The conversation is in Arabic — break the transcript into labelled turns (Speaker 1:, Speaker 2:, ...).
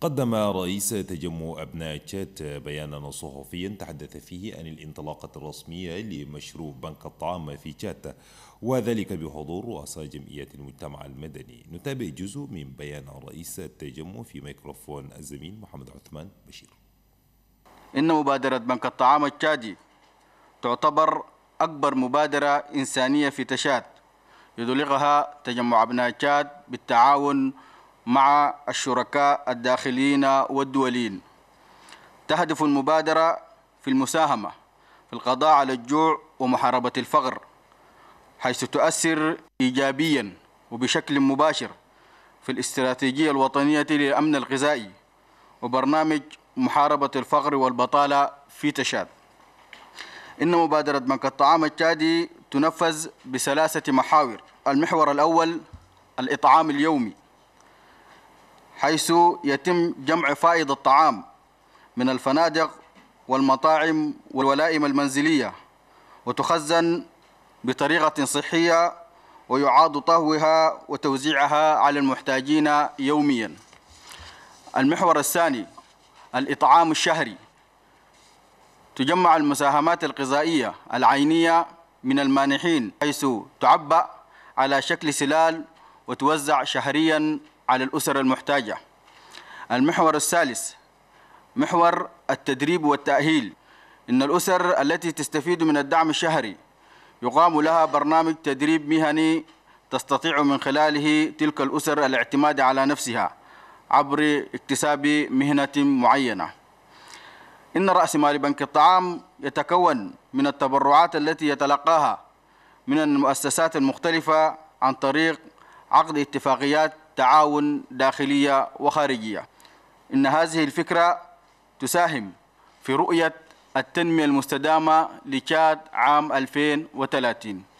Speaker 1: قدم رئيس تجمع أبناء تشات بيانا صحفيا تحدث فيه عن الانطلاقة الرسمية لمشروع بنك الطعام في تشات وذلك بحضور رؤساء جمعيات المجتمع المدني نتابع جزء من بيان رئيس التجمع في
Speaker 2: ميكروفون الزميل محمد عثمان بشير إن مبادرة بنك الطعام التشادي تعتبر أكبر مبادرة إنسانية في تشات يدلغها تجمع أبناء تشاد بالتعاون مع الشركاء الداخليين والدوليين تهدف المبادرة في المساهمة في القضاء على الجوع ومحاربة الفقر حيث تؤثر إيجابيا وبشكل مباشر في الاستراتيجية الوطنية للأمن الغذائي وبرنامج محاربة الفقر والبطالة في تشاد إن مبادرة بنك الطعام التشادي تنفذ بثلاثة محاور المحور الأول الإطعام اليومي حيث يتم جمع فائض الطعام من الفنادق والمطاعم والولائم المنزلية وتخزن بطريقة صحية ويعاد طهوها وتوزيعها على المحتاجين يوميا المحور الثاني الإطعام الشهري تجمع المساهمات الغذائية العينية من المانحين حيث تعبأ على شكل سلال وتوزع شهريا على الأسر المحتاجة المحور الثالث محور التدريب والتأهيل إن الأسر التي تستفيد من الدعم الشهري يقام لها برنامج تدريب مهني تستطيع من خلاله تلك الأسر الاعتماد على نفسها عبر اكتساب مهنة معينة إن رأس مال بنك الطعام يتكون من التبرعات التي يتلقاها من المؤسسات المختلفة عن طريق عقد اتفاقيات تعاون داخلية وخارجية إن هذه الفكرة تساهم في رؤية التنمية المستدامة لكاد عام 2030